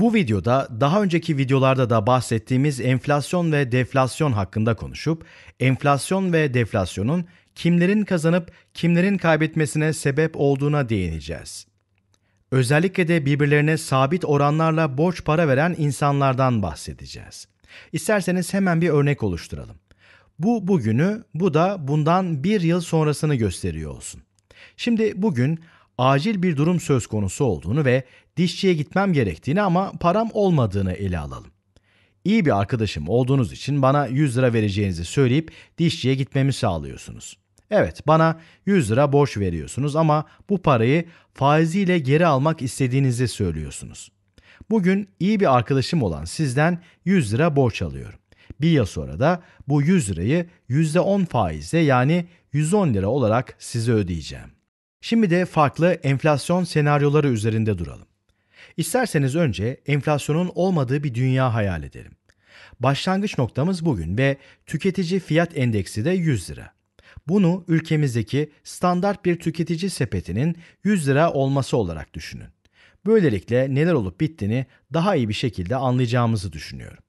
Bu videoda daha önceki videolarda da bahsettiğimiz enflasyon ve deflasyon hakkında konuşup enflasyon ve deflasyonun kimlerin kazanıp kimlerin kaybetmesine sebep olduğuna değineceğiz. Özellikle de birbirlerine sabit oranlarla borç para veren insanlardan bahsedeceğiz. İsterseniz hemen bir örnek oluşturalım. Bu bugünü, bu da bundan bir yıl sonrasını gösteriyor olsun. Şimdi bugün acil bir durum söz konusu olduğunu ve dişçiye gitmem gerektiğini ama param olmadığını ele alalım. İyi bir arkadaşım olduğunuz için bana 100 lira vereceğinizi söyleyip dişçiye gitmemi sağlıyorsunuz. Evet, bana 100 lira borç veriyorsunuz ama bu parayı faiziyle geri almak istediğinizi söylüyorsunuz. Bugün iyi bir arkadaşım olan sizden 100 lira borç alıyorum. Bir yıl sonra da bu 100 lirayı %10 faizle yani 110 lira olarak size ödeyeceğim. Şimdi de farklı enflasyon senaryoları üzerinde duralım. İsterseniz önce enflasyonun olmadığı bir dünya hayal edelim. Başlangıç noktamız bugün ve tüketici fiyat endeksi de 100 lira. Bunu ülkemizdeki standart bir tüketici sepetinin 100 lira olması olarak düşünün. Böylelikle neler olup bittiğini daha iyi bir şekilde anlayacağımızı düşünüyorum.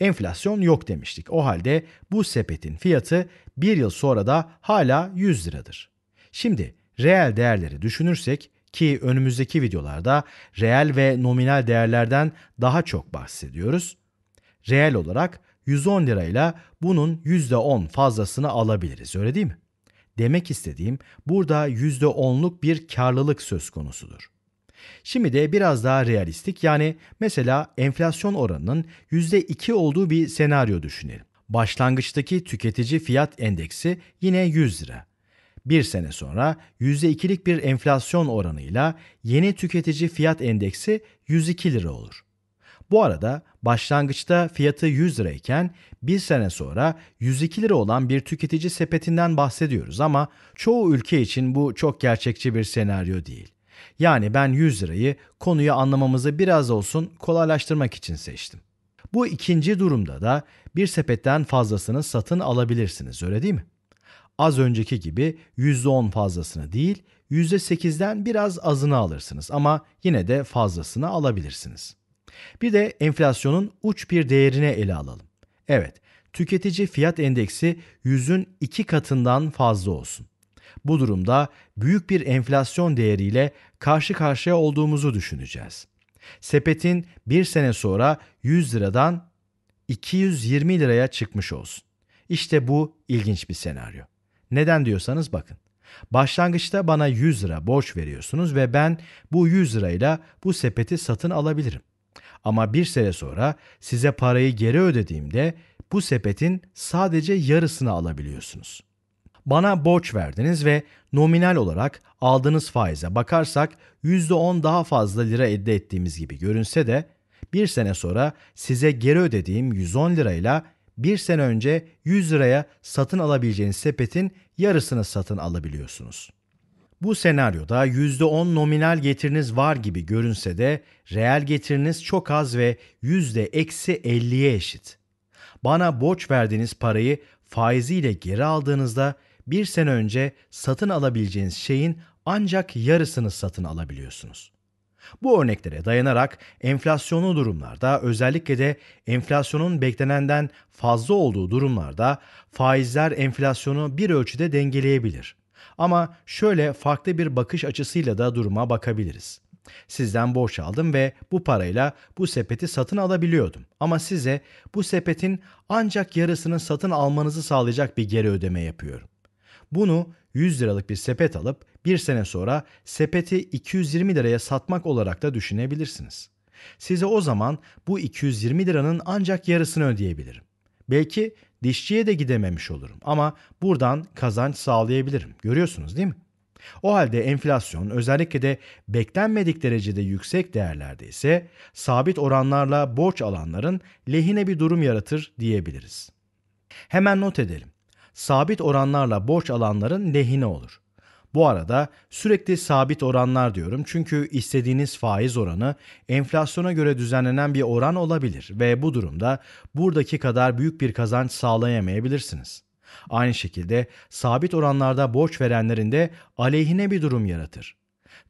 Enflasyon yok demiştik. O halde bu sepetin fiyatı bir yıl sonra da hala 100 liradır. Şimdi reel değerleri düşünürsek ki önümüzdeki videolarda reel ve nominal değerlerden daha çok bahsediyoruz. Reel olarak 110 lirayla bunun %10 fazlasını alabiliriz öyle değil mi? Demek istediğim burada %10'luk bir karlılık söz konusudur. Şimdi de biraz daha realistik yani mesela enflasyon oranının %2 olduğu bir senaryo düşünelim. Başlangıçtaki tüketici fiyat endeksi yine 100 lira bir sene sonra %2'lik bir enflasyon oranıyla yeni tüketici fiyat endeksi 102 lira olur. Bu arada başlangıçta fiyatı 100 lirayken bir sene sonra 102 lira olan bir tüketici sepetinden bahsediyoruz ama çoğu ülke için bu çok gerçekçi bir senaryo değil. Yani ben 100 lirayı konuyu anlamamızı biraz olsun kolaylaştırmak için seçtim. Bu ikinci durumda da bir sepetten fazlasını satın alabilirsiniz öyle değil mi? az önceki gibi %10 fazlasını değil %8'den biraz azını alırsınız ama yine de fazlasını alabilirsiniz. Bir de enflasyonun uç bir değerine ele alalım. Evet, tüketici fiyat endeksi 100'ün 2 katından fazla olsun. Bu durumda büyük bir enflasyon değeriyle karşı karşıya olduğumuzu düşüneceğiz. Sepetin bir sene sonra 100 liradan 220 liraya çıkmış olsun. İşte bu ilginç bir senaryo. Neden diyorsanız bakın. Başlangıçta bana 100 lira borç veriyorsunuz ve ben bu 100 lirayla bu sepeti satın alabilirim. Ama bir sene sonra size parayı geri ödediğimde bu sepetin sadece yarısını alabiliyorsunuz. Bana borç verdiniz ve nominal olarak aldığınız faize bakarsak %10 daha fazla lira elde ettiğimiz gibi görünse de bir sene sonra size geri ödediğim 110 lirayla bir sene önce 100 liraya satın alabileceğiniz sepetin yarısını satın alabiliyorsunuz. Bu senaryoda %10 nominal getiriniz var gibi görünse de reel getiriniz çok az ve %-50'ye eşit. Bana borç verdiğiniz parayı faiziyle geri aldığınızda bir sene önce satın alabileceğiniz şeyin ancak yarısını satın alabiliyorsunuz. Bu örneklere dayanarak enflasyonlu durumlarda özellikle de enflasyonun beklenenden fazla olduğu durumlarda faizler enflasyonu bir ölçüde dengeleyebilir. Ama şöyle farklı bir bakış açısıyla da duruma bakabiliriz. Sizden borç aldım ve bu parayla bu sepeti satın alabiliyordum. Ama size bu sepetin ancak yarısını satın almanızı sağlayacak bir geri ödeme yapıyorum. Bunu 100 liralık bir sepet alıp bir sene sonra sepeti 220 liraya satmak olarak da düşünebilirsiniz. Size o zaman bu 220 liranın ancak yarısını ödeyebilirim. Belki dişçiye de gidememiş olurum ama buradan kazanç sağlayabilirim. Görüyorsunuz değil mi? O halde enflasyon özellikle de beklenmedik derecede yüksek değerlerde ise sabit oranlarla borç alanların lehine bir durum yaratır diyebiliriz. Hemen not edelim sabit oranlarla borç alanların lehine olur. Bu arada sürekli sabit oranlar diyorum çünkü istediğiniz faiz oranı enflasyona göre düzenlenen bir oran olabilir ve bu durumda buradaki kadar büyük bir kazanç sağlayamayabilirsiniz. Aynı şekilde sabit oranlarda borç verenlerin de aleyhine bir durum yaratır.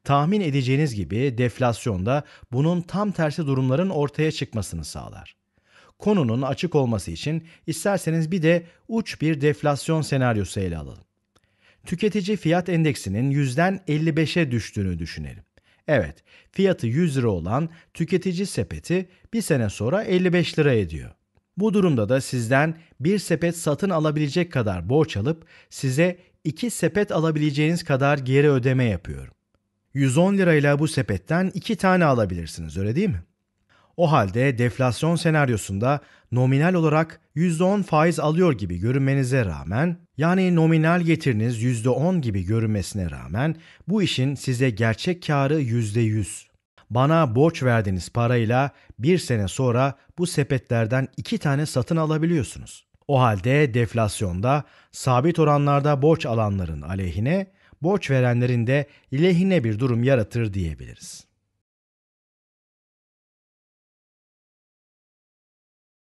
Tahmin edeceğiniz gibi deflasyonda bunun tam tersi durumların ortaya çıkmasını sağlar konunun açık olması için isterseniz bir de uç bir deflasyon senaryosu ele alalım. Tüketici fiyat endeksinin 100'den 55'e düştüğünü düşünelim. Evet, fiyatı 100 lira olan tüketici sepeti bir sene sonra 55 lira ediyor. Bu durumda da sizden bir sepet satın alabilecek kadar borç alıp size iki sepet alabileceğiniz kadar geri ödeme yapıyorum. 110 lirayla bu sepetten iki tane alabilirsiniz öyle değil mi? O halde deflasyon senaryosunda nominal olarak %10 faiz alıyor gibi görünmenize rağmen, yani nominal getiriniz %10 gibi görünmesine rağmen bu işin size gerçek karı %100. Bana borç verdiğiniz parayla bir sene sonra bu sepetlerden iki tane satın alabiliyorsunuz. O halde deflasyonda sabit oranlarda borç alanların aleyhine, borç verenlerin de lehine bir durum yaratır diyebiliriz.